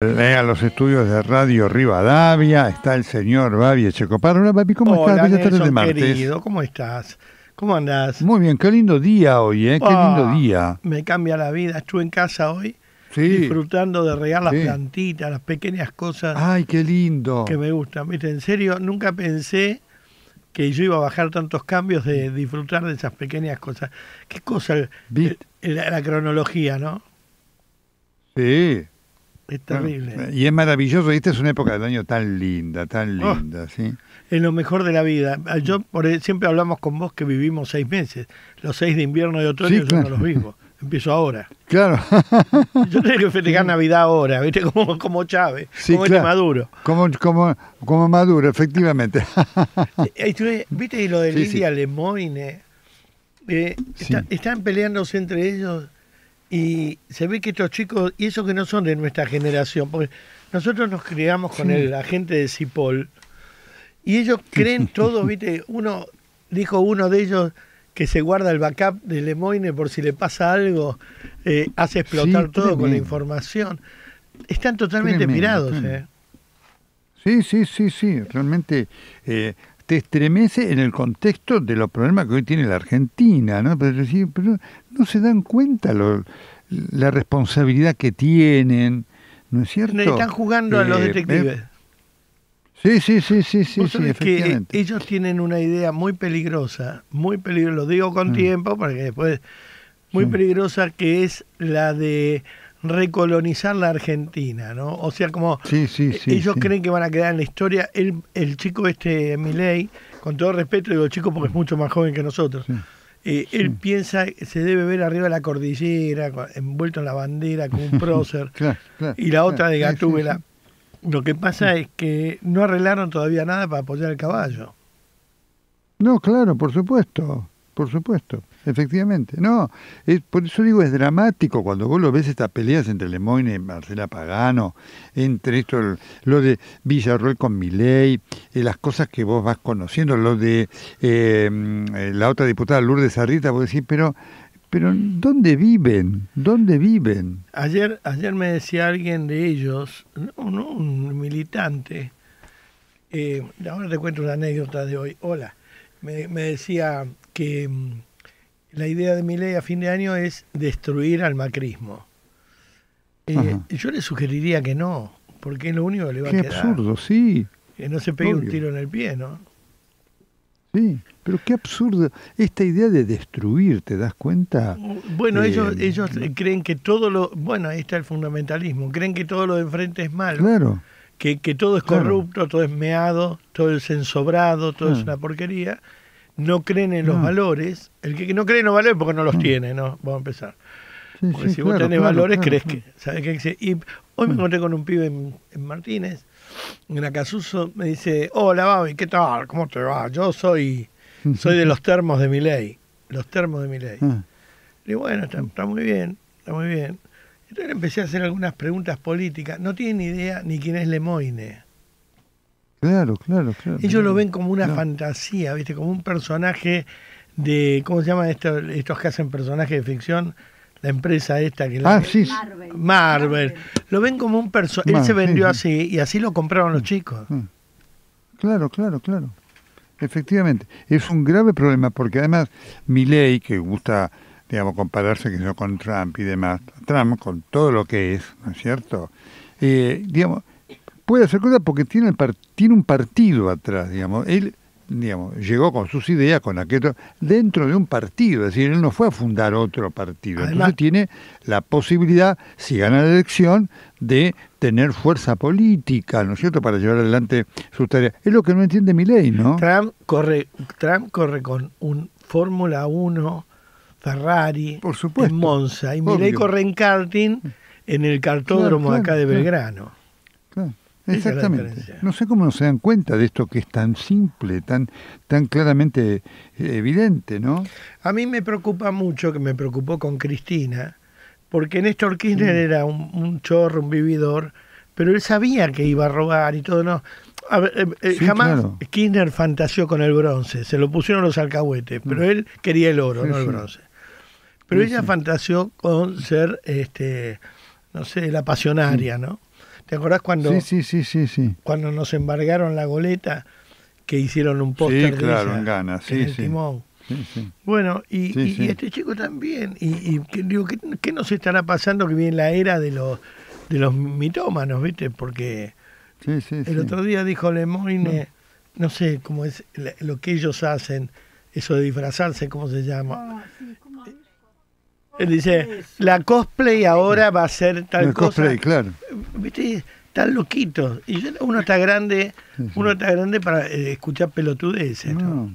a los estudios de Radio Rivadavia está el señor Babi Echecopar. Hola, Babi, ¿cómo estás? Nelson, querido, ¿cómo estás? ¿Cómo andás? Muy bien, qué lindo día hoy, ¿eh? Qué lindo ah, día. Me cambia la vida. Estuve en casa hoy disfrutando de regar las plantitas, las pequeñas cosas. Ay, qué lindo. Que me gustan. Viste, en serio, nunca pensé que yo iba a bajar tantos cambios de disfrutar de esas pequeñas cosas. Qué cosa, la cronología, ¿no? Sí, es terrible. y es maravilloso, esta es una época del año tan linda, tan oh, linda, ¿sí? Es lo mejor de la vida. Ah, yo mm. siempre hablamos con vos que vivimos seis meses. Los seis de invierno y otoño yo no los vivo. Empiezo ahora. Claro. Yo tengo que festejar Navidad ahora, ¿viste? Como, como Chávez, como este Maduro. Como, como, como Maduro, efectivamente. Eh, eh, ¿Viste lo de Lidia Lemoine? Eh, están peleándose entre ellos y se ve que estos chicos, y eso que no son de nuestra generación, porque nosotros nos criamos con el agente de Cipol, y ellos creen todo, viste, uno, dijo uno de ellos que se guarda el backup de Lemoine por si le pasa algo, eh, hace explotar todo con la información. Están totalmente mirados. Eh. Sí, sí, sí, sí, realmente eh, te estremece en el contexto de los problemas que hoy tiene la Argentina, ¿no? Pero sí, pero no se dan cuenta la responsabilidad que tienen, ¿no es cierto? Están jugando a los eh, detectives. Eh, sí, sí, sí, sí, sí, eh, ellos tienen una idea muy peligrosa, muy peligrosa, lo digo con mm. tiempo para que después, muy peligrosa que es la de recolonizar la Argentina, ¿no? O sea, como sí, sí, sí, ellos creen que van a quedar en la historia, el, el chico este, Miley, con todo respeto, digo el chico porque es mucho más joven que nosotros, eh, él piensa que se debe ver arriba de la cordillera, envuelto en la bandera, con un prócer, y la otra de Gatúbela. Lo que pasa es que no arreglaron todavía nada para apoyar al caballo. No, claro, por supuesto, por supuesto. Efectivamente, no, es, por eso digo, es dramático cuando vos lo ves estas peleas entre Lemoyne y Marcela Pagano, entre esto, lo de Villarroel con Miley, eh, las cosas que vos vas conociendo, lo de eh, mm, la otra diputada Lourdes Arrita, vos decís, pero, pero ¿dónde viven? ¿Dónde viven? Ayer, ayer me decía alguien de ellos, un, militante, eh, ahora te cuento una anécdota de hoy, hola, me decía que mm, la idea de mi ley a fin de año es destruir al macrismo. Eh, yo le sugeriría que no, porque es lo único que le va a quedar. Qué absurdo, sí. Que no se pegue un tiro en el pie, ¿no? Sí, pero qué absurdo. Esta idea de destruir, ¿te das cuenta? Bueno, ellos, eh, ellos creen que todo lo... Bueno, ahí está el fundamentalismo. Creen que todo lo de enfrente es malo. Claro. Que, todo es corrupto, todo es meado, todo es ensobrado, todo es ah. una porquería no creen en los valores, el que no cree en los valores porque no los mm. tiene, ¿no? Vamos a empezar. porque si vos tenés valores, crees que. ¿sabes qué? Y hoy me mm. encontré con un pibe en, en Martínez, en Acasuso, me dice: Hola, Babi, ¿qué tal? ¿Cómo te va? Yo soy, soy de los termos de mi ley. Los termos de mi ley. Ah. Le Y bueno, está, muy bien, está muy bien. Entonces empecé a hacer algunas preguntas políticas. No tiene ni idea ni quién es Lemoine. Claro, claro, claro. Ellos lo ven como una fantasía, ¿viste? Como un personaje de. ¿Cómo se llaman estos, que hacen personajes de ficción? La empresa esta que la. Ah, Marvel. Marvel. Lo ven como un personaje. Él se vendió así y así lo compraron los mm. chicos. Mm. Claro, claro, claro. Efectivamente. Es un grave problema porque además Milley, que gusta digamos, compararse con Trump y demás. Trump, con todo lo que es, ¿no es cierto? Eh, digamos, puede hacer cosas porque tiene, tiene un partido atrás, digamos. Él, digamos, llegó con sus ideas, con aquello, dentro de un partido, es decir, él no fue a fundar otro partido. Entonces tiene la posibilidad, si gana la elección, de tener fuerza política, ¿no es cierto?, para llevar adelante sus tareas. Es lo que no entiende mi ¿no? Trump corre, corre con un Fórmula 1, Ferrari, Por en Monza, y Milei corre en karting en el cartódromo acá de Belgrano. Claro. Exactamente. No sé cómo no se dan cuenta de esto que es tan simple, tan, tan claramente eh, evidente, ¿no? A mí me preocupa mucho, que me preocupó con Cristina, porque Néstor Kirchner mm. era un, chorro, un vividor, pero él sabía que iba a robar y todo, ¿no? Eh, eh, jamás Kirchner fantaseó con el bronce, se lo pusieron los alcahuetes, pero mm. él quería el oro, no el bronce. Pero ella fantaseó con ser, este, no sé, la pasionaria, mm. ¿no? ¿Te acordás cuando, cuando nos embargaron la goleta que hicieron un póster claro, de en en el Bueno, y, este chico también. Y, digo, ¿qué, nos estará pasando que viene la era de los, de los mitómanos, viste? Porque el otro día dijo Lemoine, no. sé cómo es lo que ellos hacen, eso de disfrazarse, ¿cómo se llama? Ah, él dice, la cosplay ahora va a ser tal cosa. cosplay, claro. ¿Viste? tan loquitos. Y uno está grande, uno está grande para eh, escuchar pelotudeces. No,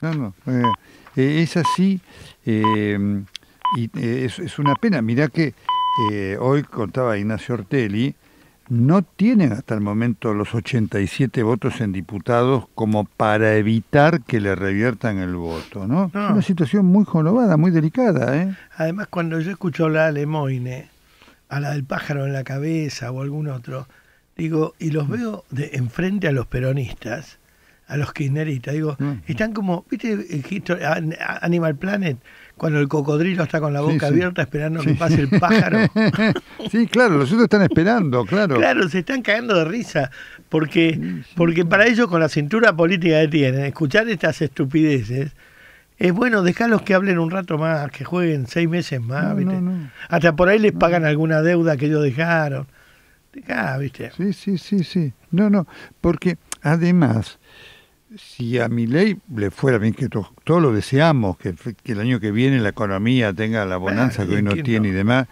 no, eh, eh, es así em, y es, es, una pena. Mirá que hoy contaba Ignacio Ortelli, no tienen hasta el momento los 87 votos en diputados como para evitar que le reviertan el voto, ¿no? Es una situación muy jolobada, muy delicada, ¿eh? Además, cuando yo escucho la Lemoine, a la del pájaro en la cabeza o algún otro, digo, y los mm. veo de enfrente a los peronistas, a los kirchneristas, digo, mm. están como, ¿viste Animal Planet? cuando el cocodrilo está con la boca abierta esperando que pase el pájaro. Sí, claro, los otros están esperando, claro. Claro, se están cagando de risa, porque, porque para ellos con la cintura política que tienen, escuchar estas estupideces, es bueno, dejarlos que hablen un rato más, que jueguen seis meses más, Hasta por ahí les pagan alguna deuda que ellos dejaron. Dejá, ¿viste? Sí, sí, sí, sí. No, no, porque además si a mi ley le fuera bien, que todos lo deseamos, que, el año que viene la economía tenga la ah, bonanza que hoy no tiene y demás,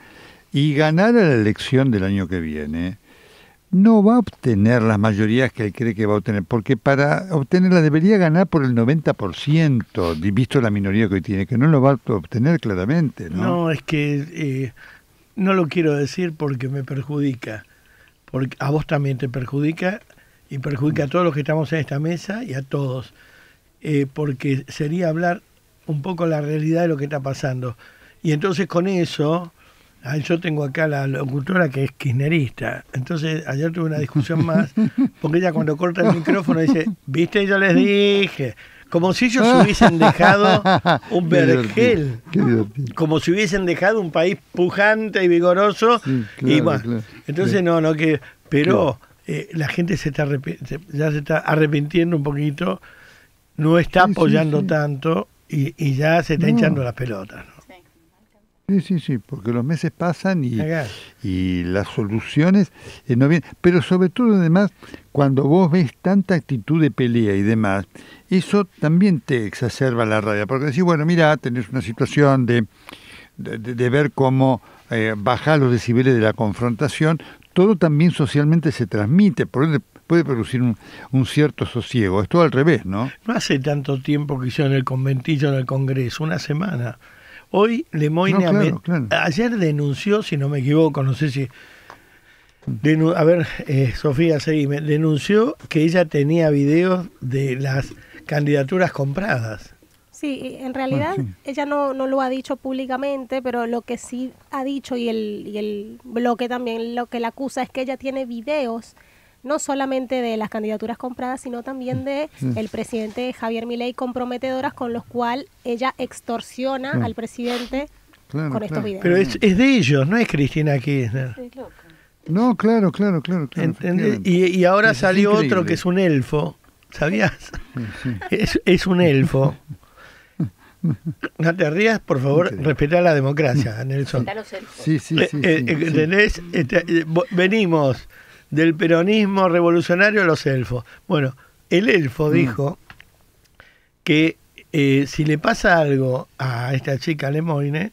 y ganara la elección del año que viene, no va a obtener las mayorías que él cree que va a obtener, porque para obtenerla debería ganar por el 90%, visto la minoría que hoy tiene, que no lo va a obtener claramente. No, no es que eh, no lo quiero decir porque me perjudica, porque a vos también te perjudica y perjudica a todos los que estamos en esta mesa y a todos, eh, porque sería hablar un poco la realidad de lo que está pasando. Y entonces con eso, ah, yo tengo acá la locutora que es kirchnerista. Entonces, ayer tuve una discusión más, porque ella cuando corta el micrófono dice, viste, yo les dije. Como si ellos hubiesen dejado un vergel. Como si hubiesen dejado un país pujante y vigoroso. y bueno Entonces, no, no, que. Pero eh, la gente se está ya se está arrepintiendo un poquito, no está apoyando tanto y, ya se está echando las pelotas. Sí, sí, sí, porque los meses pasan y, y las soluciones eh, no vienen. Pero sobre todo, además, cuando vos ves tanta actitud de pelea y demás, eso también te exacerba la rabia. Porque decís, bueno, mira, tenés una situación de, de, ver cómo eh, bajar los decibeles de la confrontación, todo también socialmente se transmite, por puede producir un, cierto sosiego. Es todo al revés, ¿no? No hace tanto tiempo que hicieron el conventillo en el Congreso, una semana. Hoy Lemoyne ayer denunció, si no me equivoco, no sé si a ver, eh, Sofía, seguime. Denunció que ella tenía videos de las candidaturas compradas. Sí, en realidad ella no, no lo ha dicho públicamente, pero lo que sí ha dicho y el, y el bloque también lo que la acusa es que ella tiene videos no solamente de las candidaturas compradas, sino también de el presidente Javier Milei comprometedoras con los cuales ella extorsiona al presidente con estos videos. Pero es, de ellos, no es Cristina Kirchner. Es No, claro, claro, claro. Y, y, ahora salió otro que es un elfo, ¿sabías? Es, es un elfo. No te rías, por favor, respeta la democracia, Nelson. Sí, sí, eh, sí, eh, eh, este, venimos del peronismo revolucionario a los elfos. Bueno, el elfo mm. dijo que si le pasa algo a esta chica Lemoine,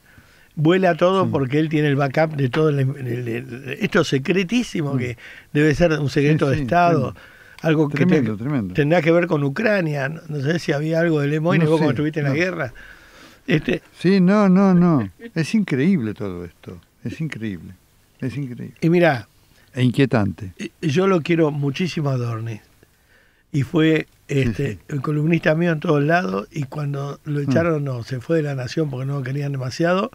vuela todo porque él tiene el backup de todo el, esto secretísimo mm. que debe ser un secreto de Estado algo tremendo, tendrá que ver con Ucrania. No, sé si había algo de Lemoyne vos como estuviste en la guerra. Este... Sí, no, no, no. Es increíble todo esto. Es increíble. Es increíble. Y mira. E inquietante. Yo lo quiero muchísimo a Dorni Y fue este, el columnista mío en todos lados. Y cuando lo mm. echaron, no, se fue de la nación porque no lo querían demasiado.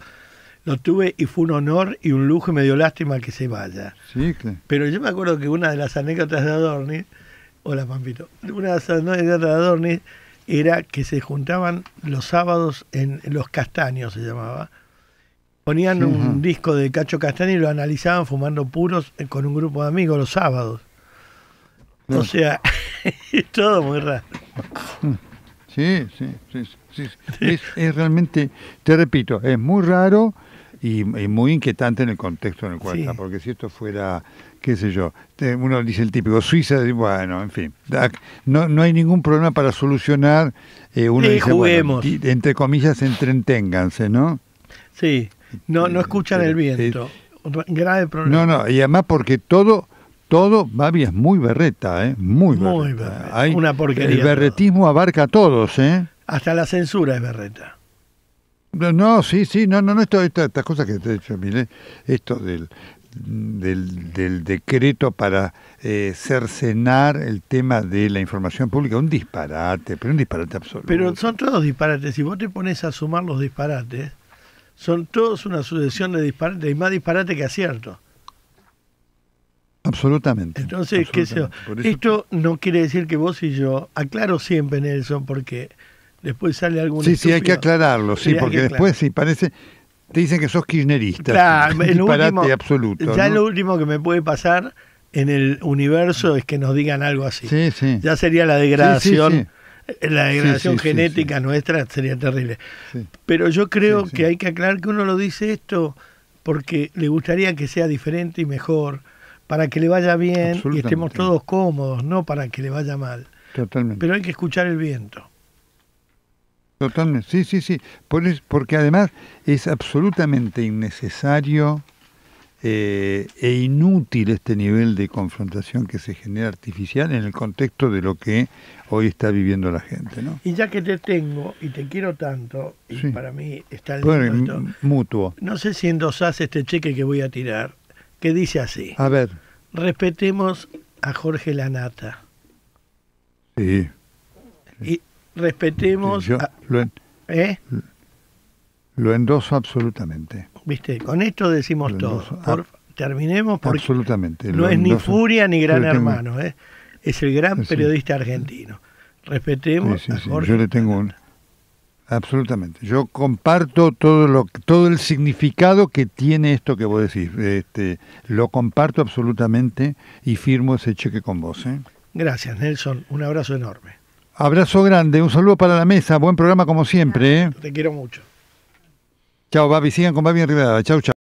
Lo tuve y fue un honor y un lujo y me dio lástima que se vaya. Sí, claro. Pero yo me acuerdo que una de las anécdotas de Adorni Hola, Pampito. Una de las anécdotas de Adorni era que se juntaban los sábados en Los Castaños, se llamaba. Ponían un disco de Cacho Castaño y lo analizaban fumando puros eh, con un grupo de amigos los sábados. O sea, es todo muy raro. Sí, sí, sí. sí, Es, realmente, te repito, es muy raro y, muy inquietante en el contexto en el cual está, porque si esto fuera qué sé yo, uno dice el típico Suiza, bueno, en fin, no, hay ningún problema para solucionar, eh, uno dice, entre comillas, entreténganse, ¿no? Sí, no, no eh, escuchan el viento, grave problema. No, no, y además porque todo, todo, Babi es muy berreta, ¿eh? Muy berreta. Muy Hay, una porquería. El berretismo abarca a todos, ¿eh? Hasta la censura es berreta. No, sí, sí, no, no, no, estas cosas que te he dicho, mire, esto del, del, del decreto para eh, cercenar el tema de la información pública, un disparate, pero un disparate absoluto. Pero son todos disparates, si vos te pones a sumar los disparates, son todos una sucesión de disparates, Hay más disparate que acierto. Absolutamente. Entonces, esto no quiere decir que vos y yo, aclaro siempre Nelson, porque después sale algún... Sí, sí, hay que aclararlo, sí, porque después si sí, parece te dicen que sos kirchnerista. absoluto. Ya lo último que me puede pasar en el universo es que nos digan algo así. Ya sería la degradación. la degradación genética nuestra sería terrible. Pero yo creo que hay que aclarar que uno lo dice esto porque le gustaría que sea diferente y mejor, para que le vaya bien y estemos todos cómodos, no para que le vaya mal. Pero hay que escuchar el viento sí, sí, sí. porque además es absolutamente innecesario eh, e inútil este nivel de confrontación que se genera artificial en el contexto de lo que hoy está viviendo la gente. ¿no? Y ya que te tengo y te quiero tanto, y para mí está el mutuo. No sé si endosás este cheque que voy a tirar, que dice así. A ver. Respetemos a Jorge Lanata. sí respetemos... ¿Eh? lo, endoso absolutamente. Viste, con esto decimos todo. terminemos porque absolutamente, no es ni Furia ni Gran Hermano, ¿eh? es el gran periodista argentino. Respetemos Yo le tengo un... Absolutamente. Yo comparto todo lo, todo el significado que tiene esto que vos decís. Este, lo comparto absolutamente y firmo ese cheque con vos. ¿eh? Gracias, Nelson. Un abrazo enorme. Abrazo grande, un saludo para la mesa, buen programa como siempre. ¿eh? Te quiero mucho. Chao, Babi, sigan con Babi enredada. Chao, chao.